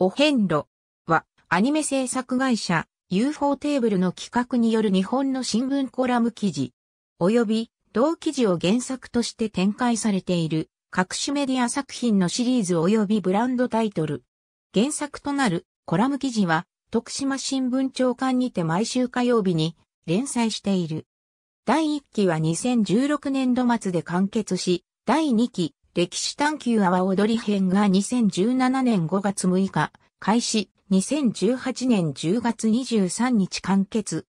お遍路はアニメ制作会社 UFO テーブルの企画による日本の新聞コラム記事及び同記事を原作として展開されている各種メディア作品のシリーズ及びブランドタイトル。原作となるコラム記事は徳島新聞長官にて毎週火曜日に連載している。第1期は2016年度末で完結し、第2期歴史探求阿波踊り編が2017年5月6日、開始、2018年10月23日完結。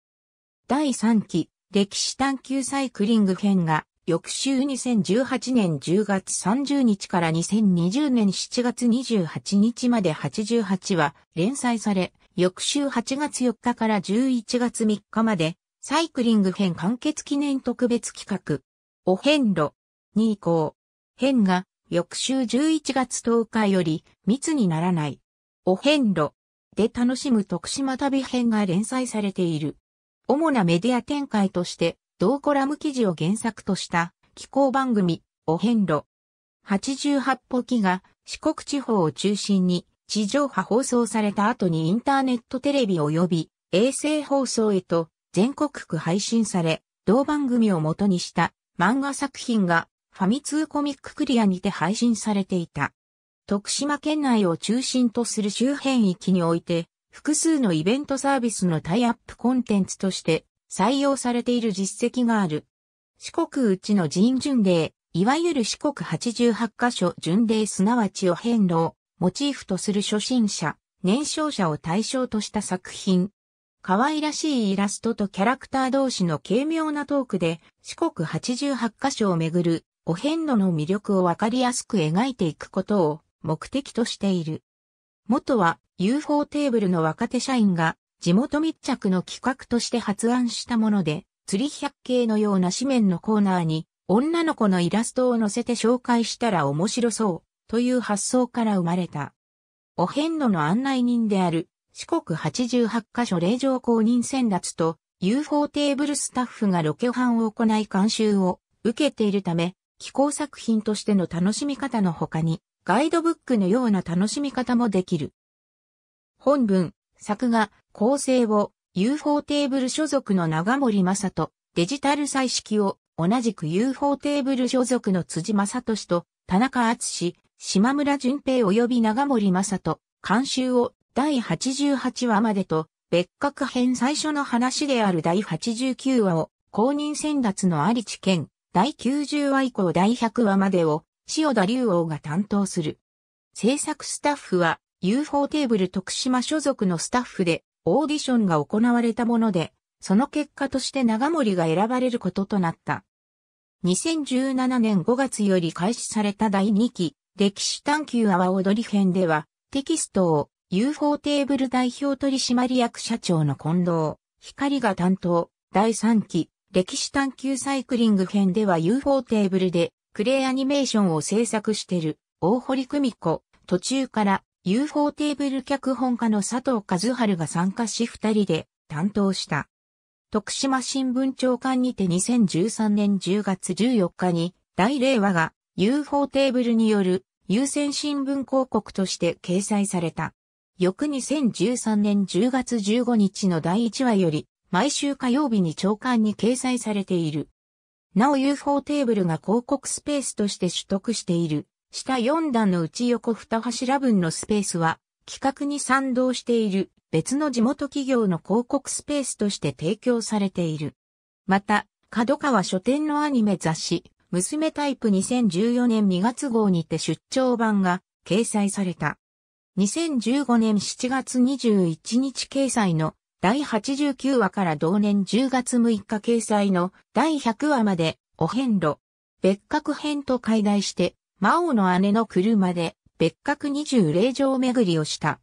第3期、歴史探求サイクリング編が、翌週2018年10月30日から2020年7月28日まで88話連載され、翌週8月4日から11月3日まで、サイクリング編完結記念特別企画、お遍路にこう。変が翌週11月10日より密にならない。お遍路で楽しむ徳島旅編が連載されている。主なメディア展開として同コラム記事を原作とした気候番組お遍路。88歩記が四国地方を中心に地上波放送された後にインターネットテレビ及び衛星放送へと全国区配信され、同番組を元にした漫画作品がファミ通コミッククリアにて配信されていた。徳島県内を中心とする周辺域において、複数のイベントサービスのタイアップコンテンツとして採用されている実績がある。四国うちの人巡礼、いわゆる四国88カ所巡礼すなわちを変動、モチーフとする初心者、年少者を対象とした作品。可愛らしいイラストとキャラクター同士の軽妙なトークで四国88カ所をめぐるお遍路の魅力をわかりやすく描いていくことを目的としている。元は UFO テーブルの若手社員が地元密着の企画として発案したもので、釣り百景のような紙面のコーナーに女の子のイラストを載せて紹介したら面白そうという発想から生まれた。お遍路の案内人である四国88カ所霊場公認選抜と UFO テーブルスタッフがロケ班を行い監修を受けているため、気候作品としての楽しみ方の他に、ガイドブックのような楽しみ方もできる。本文、作画、構成を UFO テーブル所属の長森正人、デジタル彩色を同じく UFO テーブル所属の辻正俊と田中敦島村淳平及び長森正人、監修を第88話までと別格編最初の話である第89話を公認選抜の有地健、第90話以降第100話までを、塩田竜王が担当する。制作スタッフは、UFO テーブル徳島所属のスタッフで、オーディションが行われたもので、その結果として長森が選ばれることとなった。2017年5月より開始された第2期、歴史探求阿波踊り編では、テキストを UFO テーブル代表取締役社長の近藤、光が担当、第3期、歴史探求サイクリング編では UFO テーブルでクレイアニメーションを制作してる大堀久美子、途中から UFO テーブル脚本家の佐藤和春が参加し二人で担当した。徳島新聞長官にて2013年10月14日に大令和が UFO テーブルによる優先新聞広告として掲載された。翌2013年10月15日の第1話より毎週火曜日に朝刊に掲載されている。なお UFO テーブルが広告スペースとして取得している。下4段のうち横2柱分のスペースは、企画に賛同している別の地元企業の広告スペースとして提供されている。また、角川書店のアニメ雑誌、娘タイプ2014年2月号にて出張版が掲載された。2015年7月21日掲載の第89話から同年10月6日掲載の第100話までお遍路、別格編と解題して、魔王の姉の車で別格20霊場巡りをした。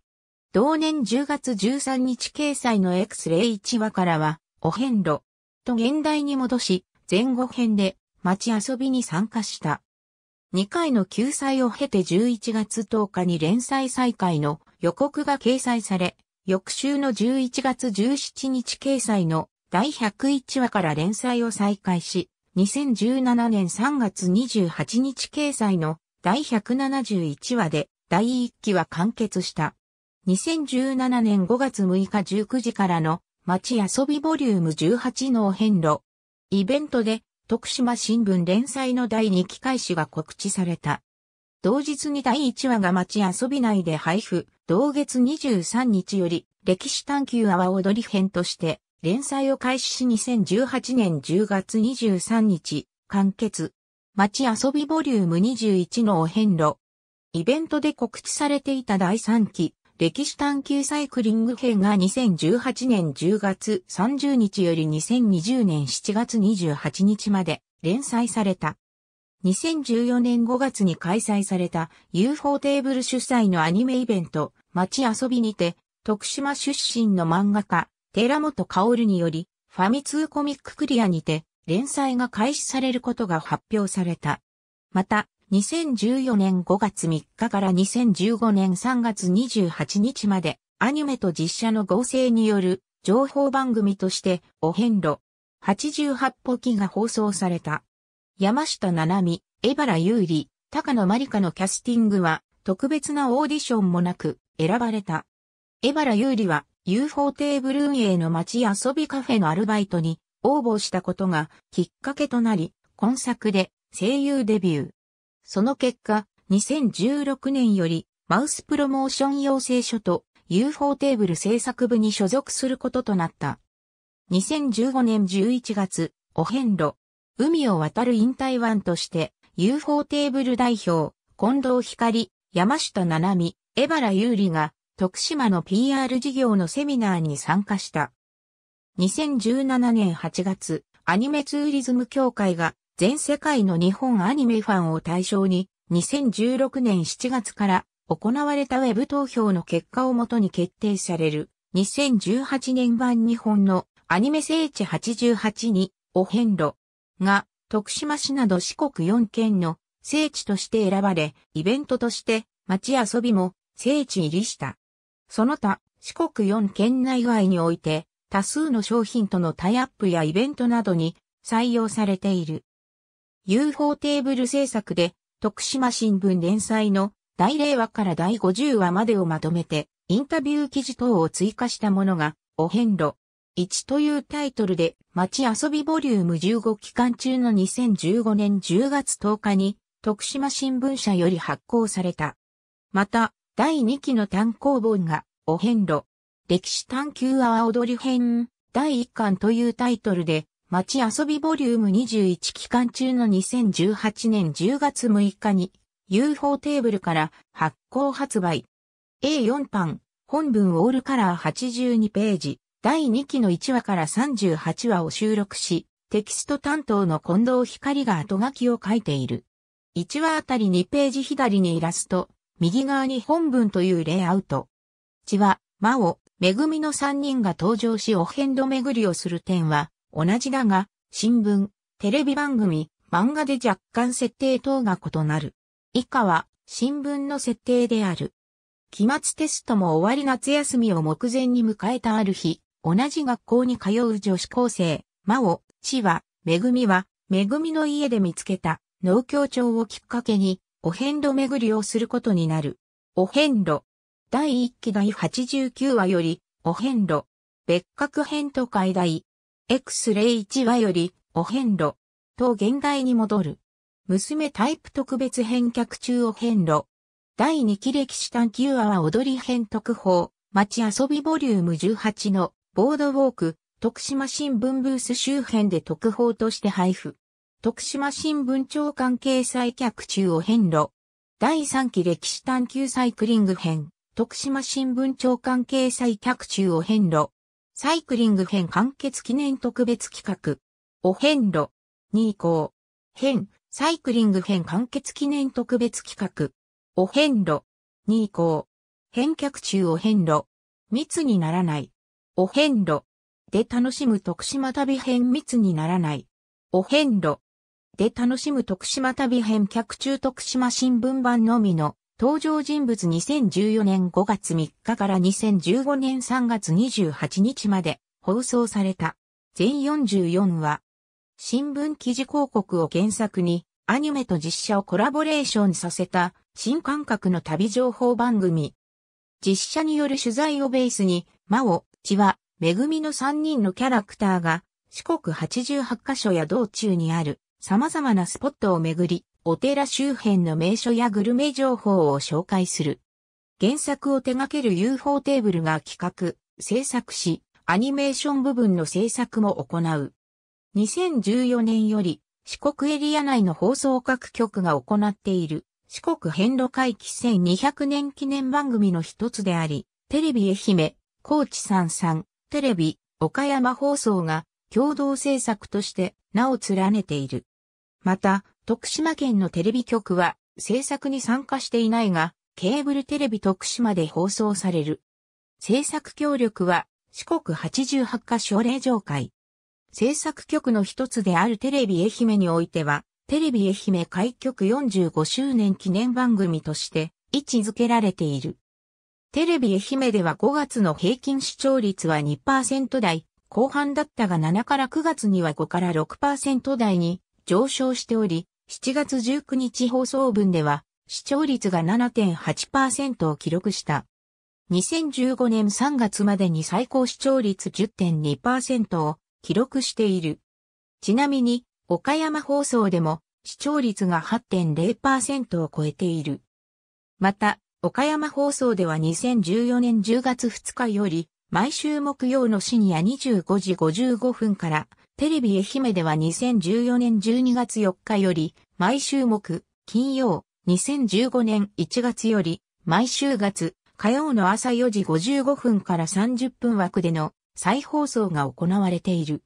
同年10月13日掲載の X01 話からは、お遍路、と現代に戻し、前後編で街遊びに参加した。2回の救済を経て11月10日に連載再開の予告が掲載され、翌週の11月17日掲載の第101話から連載を再開し、2017年3月28日掲載の第171話で第1期は完結した。2017年5月6日19時からの街遊びボリューム18の遍路。イベントで徳島新聞連載の第2期開始が告知された。同日に第1話が街遊び内で配布、同月23日より、歴史探求阿波踊り編として、連載を開始し2018年10月23日、完結。街遊びボリューム21のお遍路。イベントで告知されていた第3期、歴史探求サイクリング編が2018年10月30日より2020年7月28日まで連載された。2014年5月に開催された UFO テーブル主催のアニメイベント、街遊びにて、徳島出身の漫画家、寺本薫により、ファミ通コミッククリアにて、連載が開始されることが発表された。また、2014年5月3日から2015年3月28日まで、アニメと実写の合成による情報番組として、お遍路、88歩記が放送された。山下七海、江原優里、高野マリカのキャスティングは、特別なオーディションもなく、選ばれた。江原優里は、UFO テーブル運営の街遊びカフェのアルバイトに応募したことがきっかけとなり、今作で声優デビュー。その結果、2016年よりマウスプロモーション養成所と UFO テーブル制作部に所属することとなった。2015年11月、お遍路、海を渡る引退湾として、UFO テーブル代表、近藤光、山下七海、江原優里が、徳島の PR 事業のセミナーに参加した。2017年8月、アニメツーリズム協会が、全世界の日本アニメファンを対象に、2016年7月から行われたウェブ投票の結果をもとに決定される2018年版日本のアニメ聖地88にお遍路が、徳島市など四国四県の聖地として選ばれ、イベントとして街遊びも聖地入りした。その他、四国四県内外において、多数の商品とのタイアップやイベントなどに採用されている。UFO テーブル制作で、徳島新聞連載の第0話から第50話までをまとめて、インタビュー記事等を追加したものが、お遍路、1というタイトルで街遊びボリューム15期間中の2015年10月10日に徳島新聞社より発行された。また、第2期の単行本がお遍路、歴史探求阿波踊り編第1巻というタイトルで街遊びボリューム21期間中の2018年10月6日に UFO テーブルから発行発売。A4 版、本文オールカラー82ページ。第2期の1話から38話を収録し、テキスト担当の近藤光が後書きを書いている。1話あたり2ページ左にイラスト、右側に本文というレイアウト。血は、央、めぐみの3人が登場しお遍路巡りをする点は、同じだが、新聞、テレビ番組、漫画で若干設定等が異なる。以下は、新聞の設定である。期末テストも終わり夏休みを目前に迎えたある日、同じ学校に通う女子高生、真央、千和、めぐみは、めぐみの家で見つけた農協長をきっかけに、お遍路巡りをすることになる。お遍路。第1期第89話より、お遍路。別格編と解題。X01 話より、お遍路。と現代に戻る。娘タイプ特別編客中お遍路。第2期歴史探求話は踊り編特報。街遊びボリューム18のボードウォーク、徳島新聞ブース周辺で特報として配布。徳島新聞長官掲載客中を遍路。第3期歴史探求サイクリング編。徳島新聞長官掲載客中を遍路。サイクリング編完結記念特別企画。お遍路。に移行。編、サイクリング編完結記念特別企画。お遍路。に移行。返却中を遍路。密にならない。お遍路で楽しむ徳島旅編密にならない。お遍路で楽しむ徳島旅編客中徳島新聞版のみの登場人物2014年5月3日から2015年3月28日まで放送された全44話。新聞記事広告を原作にアニメと実写をコラボレーションさせた新感覚の旅情報番組。実写による取材をベースに、魔王、私は、めぐみの3人のキャラクターが、四国88カ所や道中にある様々なスポットをめぐり、お寺周辺の名所やグルメ情報を紹介する。原作を手掛ける UFO テーブルが企画、制作し、アニメーション部分の制作も行う。2014年より、四国エリア内の放送各局が行っている、四国遍路会期1200年記念番組の一つであり、テレビ愛媛、高知三三、テレビ、岡山放送が共同制作として名を連ねている。また、徳島県のテレビ局は制作に参加していないが、ケーブルテレビ徳島で放送される。制作協力は四国88カ所令場会。制作局の一つであるテレビ愛媛においては、テレビ愛媛開局45周年記念番組として位置づけられている。テレビ愛媛では5月の平均視聴率は2%台、後半だったが7から9月には5から6%台に上昇しており、7月19日放送分では視聴率が7.8%を記録した。2015年3月までに最高視聴率10.2%を記録している。ちなみに、岡山放送でも視聴率が8.0%を超えている。また、岡山放送では2014年10月2日より、毎週木曜の深夜25時55分から、テレビ愛媛では2014年12月4日より、毎週木、金曜、2015年1月より、毎週月、火曜の朝4時55分から30分枠での再放送が行われている。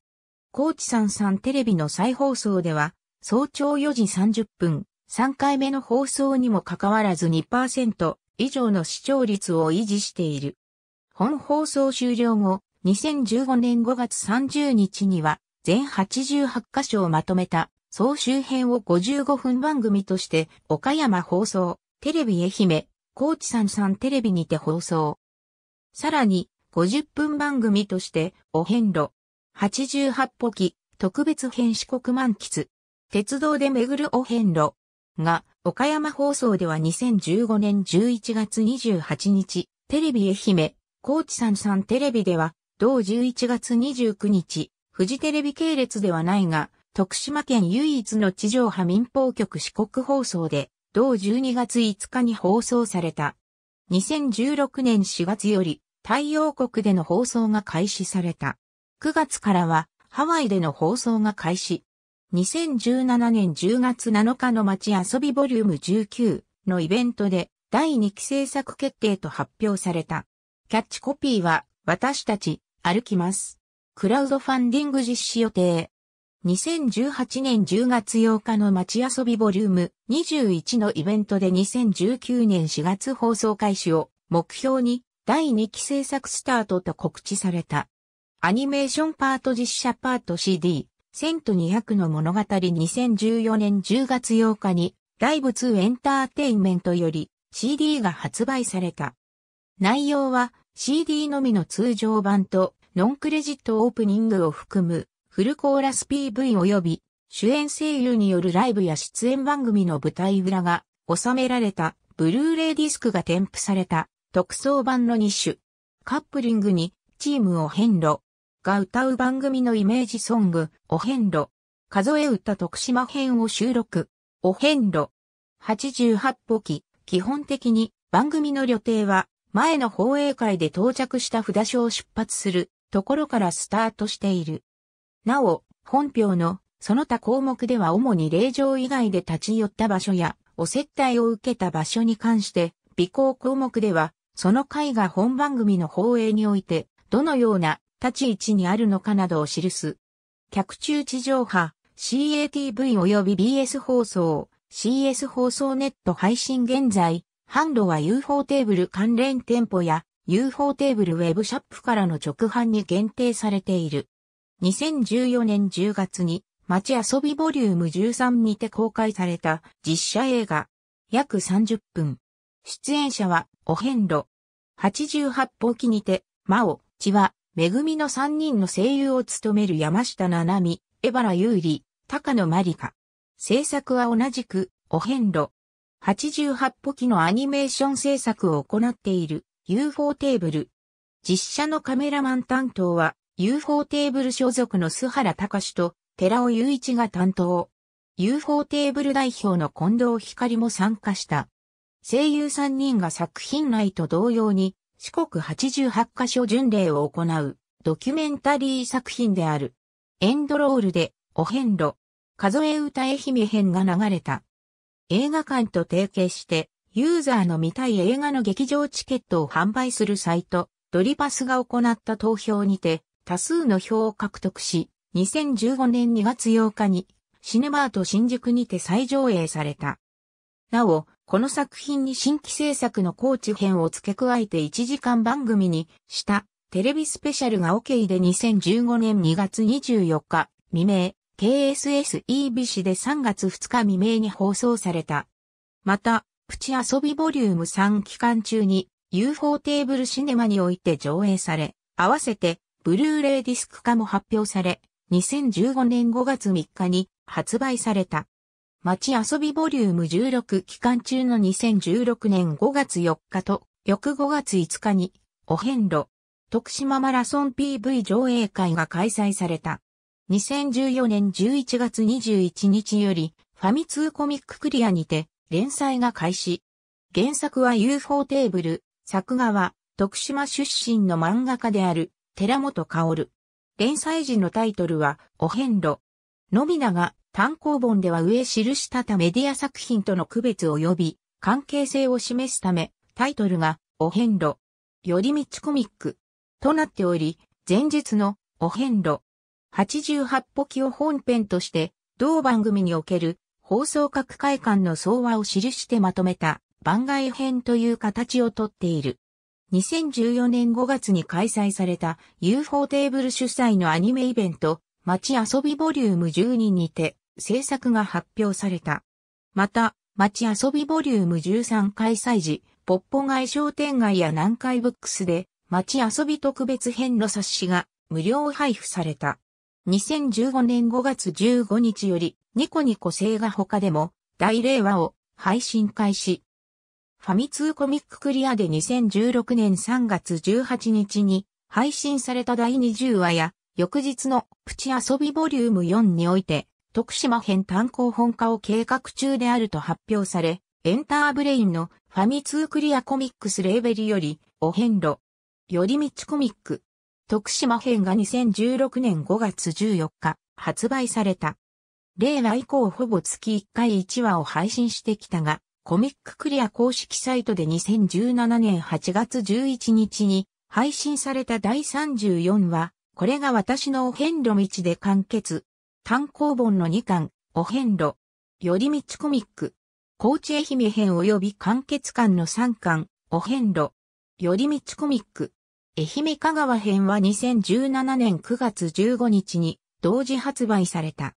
高知さんさんテレビの再放送では、早朝4時30分、3回目の放送にもかかわらず2%以上の視聴率を維持している。本放送終了後、2015年5月30日には、全88箇所をまとめた、総集編を55分番組として、岡山放送、テレビ愛媛、高知さんさんテレビにて放送。さらに、50分番組として、お遍路、88歩記、特別編四国満喫、鉄道で巡るお遍路、が、岡山放送では2015年11月28日、テレビ愛媛、高知んさんテレビでは、同11月29日、フジテレビ系列ではないが、徳島県唯一の地上波民放局四国放送で、同12月5日に放送された。2016年4月より、太陽国での放送が開始された。9月からは、ハワイでの放送が開始。2017年10月7日の街遊びボリューム19のイベントで第2期制作決定と発表された。キャッチコピーは私たち歩きます。クラウドファンディング実施予定。2018年10月8日の街遊びボリューム21のイベントで2019年4月放送開始を目標に第2期制作スタートと告知された。アニメーションパート実写パート CD 1と200の物語2014年10月8日に、ライブ2エンターテインメントより CD が発売された。内容は CD のみの通常版とノンクレジットオープニングを含むフルコーラス PV 及び主演声優によるライブや出演番組の舞台裏が収められたブルーレイディスクが添付された特装版の2種。カップリングにチームを変路、が歌う番組のイメージソング、お遍路。数え歌徳島編を収録。お遍路。88歩記。基本的に番組の旅程は前の放映会で到着した札所を出発するところからスタートしている。なお、本票のその他項目では主に霊場以外で立ち寄った場所やお接待を受けた場所に関して、備考項目では、その回が本番組の放映において、どのような立ち位置にあるのかなどを記す。客中地上波、CATV 及び BS 放送、CS 放送ネット配信現在、販路は UFO テーブル関連店舗や UFO テーブルウェブショップからの直販に限定されている。2014年10月に街遊びボリューム13にて公開された実写映画。約30分。出演者はお遍路。88歩記にて、魔王、千和、めぐみの3人の声優を務める山下七海、江原優里、高野まりか。制作は同じく、お遍路。88歩機のアニメーション制作を行っている UFO テーブル。実写のカメラマン担当は UFO テーブル所属の須原隆と寺尾雄一が担当。UFO テーブル代表の近藤光も参加した。声優3人が作品内と同様に四国八十八カ所巡礼を行うドキュメンタリー作品である。エンドロールでお遍路、数え歌愛媛編が流れた。映画館と提携してユーザーの見たい映画の劇場チケットを販売するサイト、ドリパスが行った投票にて多数の票を獲得し、2015年2月8日にシネマート新宿にて再上映された。なお、この作品に新規制作のコーチ編を付け加えて1時間番組にしたテレビスペシャルが OK で2015年2月24日未明、KSS e b c で3月2日未明に放送された。また、プチ遊びボリューム3期間中に UFO テーブルシネマにおいて上映され、合わせてブルーレイディスク化も発表され、2015年5月3日に発売された。街遊びボリューム16期間中の2016年5月4日と翌5月5日にお遍路徳島マラソン PV 上映会が開催された。2014年11月21日よりファミ通コミッククリアにて連載が開始。原作は UFO テーブル、作画は徳島出身の漫画家である寺本薫。連載時のタイトルはお遍路。のびなが単行本では上記した他メディア作品との区別及び関係性を示すため、タイトルが、お遍路、寄り道コミック、となっており、前述の、お遍路、88歩記を本編として、同番組における、放送各会館の総和を記してまとめた、番外編という形をとっている。2014年5月に開催された UFO テーブル主催のアニメイベント、街遊びボリューム12にて、制作が発表された。また、街遊びボリューム13開催時、ポッポ街商店街や南海ブックスで、街遊び特別編の冊子が無料配布された。2015年5月15日より、ニコニコ星が他でも、大令和を配信開始。ファミ通コミッククリアで2016年3月18日に配信された第20話や、翌日のプチ遊びボリューム4において、徳島編炭鉱本化を計画中であると発表され、エンターブレインのファミ通クリアコミックスレーベルより、お遍路、寄り道コミック、徳島編が2016年5月14日、発売された。令和以降ほぼ月1回1話を配信してきたが、コミッククリア公式サイトで2017年8月11日に配信された第34話、これが私のお遍路道で完結単行本の2巻、お遍路、寄り道コミック、高知愛媛編及び完結巻の3巻、お遍路、寄り道コミック、愛媛香川編は2017年9月15日に同時発売された。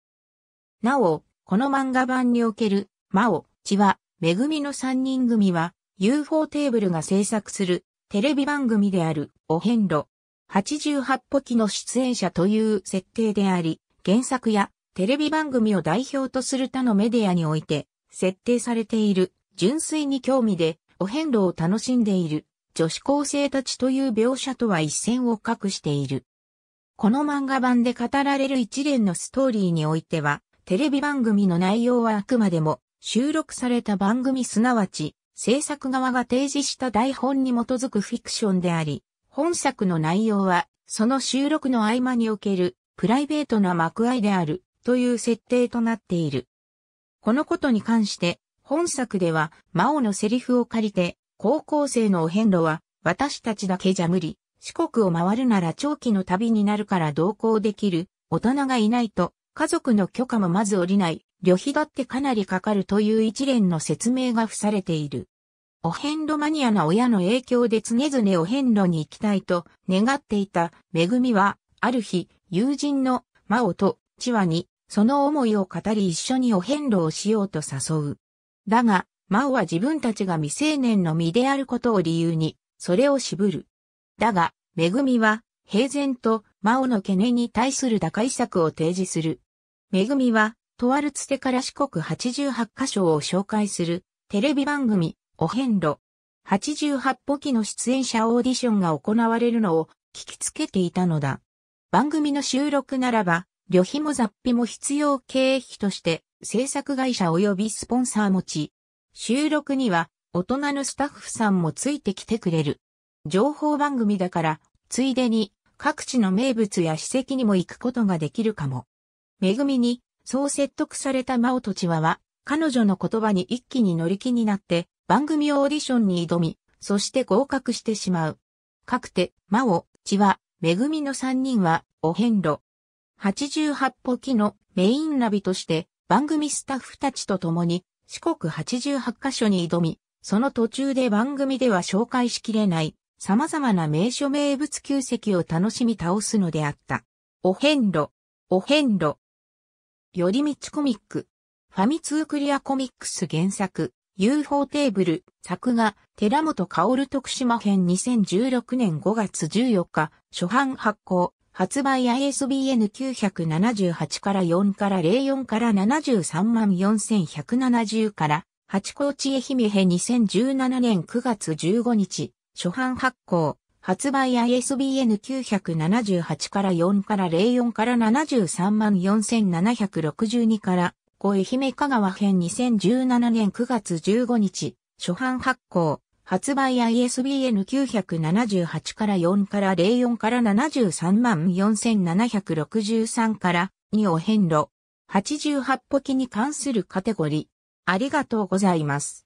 なお、この漫画版における、魔王、千は、めぐみの3人組は、UFO テーブルが制作するテレビ番組であるお遍路88歩きの出演者という設定であり、原作やテレビ番組を代表とする他のメディアにおいて設定されている純粋に興味でお遍路を楽しんでいる女子高生たちという描写とは一線を画している。この漫画版で語られる一連のストーリーにおいては、テレビ番組の内容はあくまでも収録された番組すなわち制作側が提示した台本に基づくフィクションであり、本作の内容はその収録の合間におけるプライベートな幕愛であるという設定となっている。このことに関して、本作では、魔王のセリフを借りて、高校生のお遍路は、私たちだけじゃ無理、四国を回るなら長期の旅になるから同行できる、大人がいないと、家族の許可もまず下りない、旅費だってかなりかかるという一連の説明が付されている。お遍路マニアな親の影響で常々お遍路に行きたいと願っていた、めぐみは、ある日、友人のマオとチワにその思いを語り一緒にお遍路をしようと誘う。だが、マオは自分たちが未成年の身であることを理由に、それを渋る。だが、めぐみは、平然と、マオの懸念に対する打開策を提示する。めぐみは、とあるつてから四国88カ所を紹介する、テレビ番組、お遍路。88歩記の出演者オーディションが行われるのを聞きつけていたのだ。番組の収録ならば、旅費も雑費も必要経費として、制作会社及びスポンサー持ち。収録には、大人のスタッフさんもついてきてくれる。情報番組だから、ついでに、各地の名物や史跡にも行くことができるかも。めぐみに、そう説得された真央と千和は、彼女の言葉に一気に乗り気になって、番組オーディションに挑み、そして合格してしまう。かくて、真央、千和、めぐみの3人は、お遍路。88歩記のメインナビとして、番組スタッフたちと共に、四国88カ所に挑み、その途中で番組では紹介しきれない、様々な名所名物旧跡を楽しみ倒すのであった。お遍路、お遍路。寄り道コミック。ファミ通クリアコミックス原作。UFO テーブル、作画、寺本薫徳島編2016年5月14日、初版発行、発売 ISBN 978から4から04から73万4170から、八高地愛媛編2017年9月15日、初版発行、発売 ISBN 978から4から04から73万4762から、5愛媛香川編2017年9月15日、初版発行、発売 ISBN 978から4から04から73万4763から2を変路。88歩記に関するカテゴリー。ありがとうございます。